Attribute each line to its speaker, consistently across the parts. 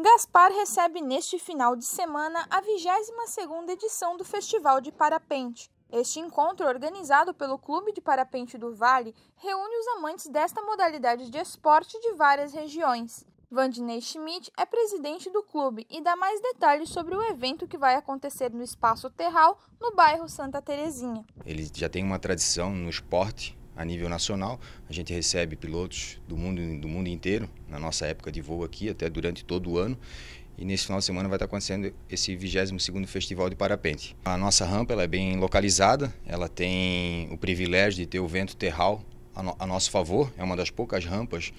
Speaker 1: Gaspar recebe neste final de semana a 22ª edição do Festival de Parapente. Este encontro, organizado pelo Clube de Parapente do Vale, reúne os amantes desta modalidade de esporte de várias regiões. Vandinei Schmidt é presidente do clube e dá mais detalhes sobre o evento que vai acontecer no Espaço Terral, no bairro Santa Terezinha.
Speaker 2: Ele já tem uma tradição no esporte, a nível nacional. A gente recebe pilotos do mundo, do mundo inteiro, na nossa época de voo aqui, até durante todo o ano. E nesse final de semana vai estar acontecendo esse 22º Festival de Parapente. A nossa rampa ela é bem localizada, ela tem o privilégio de ter o vento terral a, no, a nosso favor. É uma das poucas rampas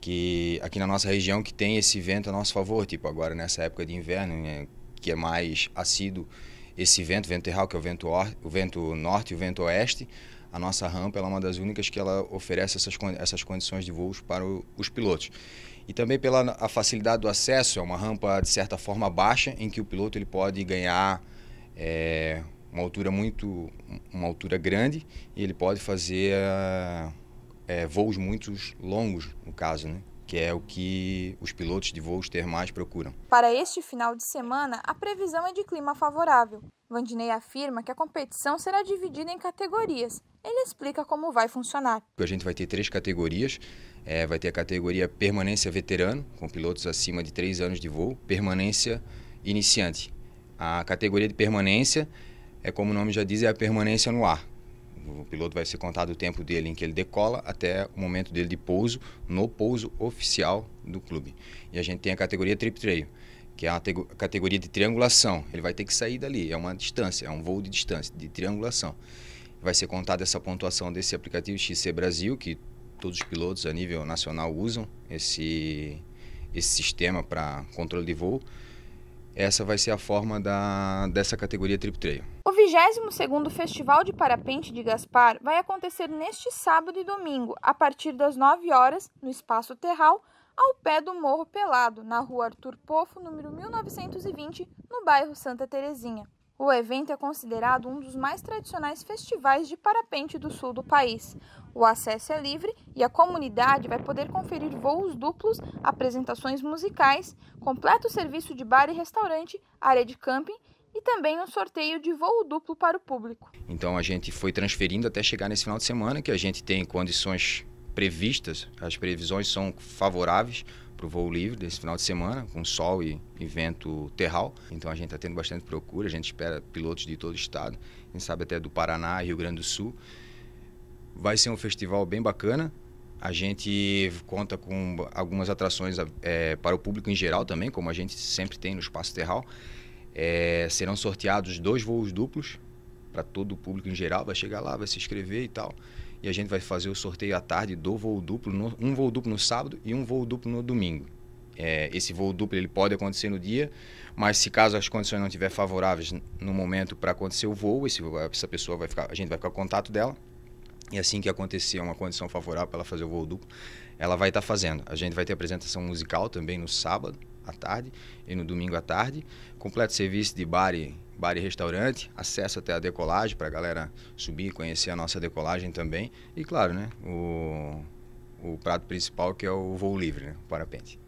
Speaker 2: que aqui na nossa região que tem esse vento a nosso favor, tipo agora nessa época de inverno, né, que é mais assíduo esse vento, vento terral, que é o vento, or, o vento norte e o vento oeste, a nossa rampa é uma das únicas que ela oferece essas, essas condições de voos para o, os pilotos. E também pela a facilidade do acesso, é uma rampa de certa forma baixa, em que o piloto ele pode ganhar é, uma altura muito, uma altura grande e ele pode fazer ah, é, voos muito longos, no caso, né? que é o que os pilotos de voos termais procuram.
Speaker 1: Para este final de semana, a previsão é de clima favorável. Vandinei afirma que a competição será dividida em categorias. Ele explica como vai funcionar.
Speaker 2: A gente vai ter três categorias. É, vai ter a categoria permanência veterano, com pilotos acima de três anos de voo, permanência iniciante. A categoria de permanência, é como o nome já diz, é a permanência no ar. O piloto vai ser contado o tempo dele em que ele decola até o momento dele de pouso, no pouso oficial do clube. E a gente tem a categoria trip trail, que é a categoria de triangulação. Ele vai ter que sair dali, é uma distância, é um voo de distância, de triangulação. Vai ser contada essa pontuação desse aplicativo XC Brasil, que todos os pilotos a nível nacional usam esse, esse sistema para controle de voo essa vai ser a forma da, dessa categoria Trip Trail.
Speaker 1: O 22º Festival de Parapente de Gaspar vai acontecer neste sábado e domingo, a partir das 9 horas, no Espaço Terral, ao pé do Morro Pelado, na rua Arthur Pofo, número 1920, no bairro Santa Terezinha. O evento é considerado um dos mais tradicionais festivais de parapente do sul do país. O acesso é livre e a comunidade vai poder conferir voos duplos, apresentações musicais, completo serviço de bar e restaurante, área de camping e também um sorteio de voo duplo para o público.
Speaker 2: Então a gente foi transferindo até chegar nesse final de semana que a gente tem condições previstas, as previsões são favoráveis pro voo livre desse final de semana, com sol e, e vento terral. Então a gente está tendo bastante procura, a gente espera pilotos de todo o estado, quem sabe até do Paraná, Rio Grande do Sul. Vai ser um festival bem bacana. A gente conta com algumas atrações é, para o público em geral também, como a gente sempre tem no espaço terral. É, serão sorteados dois voos duplos para todo o público em geral. Vai chegar lá, vai se inscrever e tal. E a gente vai fazer o sorteio à tarde do voo duplo, no, um voo duplo no sábado e um voo duplo no domingo. É, esse voo duplo ele pode acontecer no dia, mas se caso as condições não estiver favoráveis no momento para acontecer o voo, esse, essa pessoa vai ficar, a gente vai ficar em contato dela. E assim que acontecer uma condição favorável para ela fazer o voo duplo, ela vai estar tá fazendo. A gente vai ter apresentação musical também no sábado à tarde e no domingo à tarde. Completo serviço de bar e bar e restaurante, acesso até a decolagem para a galera subir, conhecer a nossa decolagem também. E claro, né, o, o prato principal que é o voo livre, né, o parapente.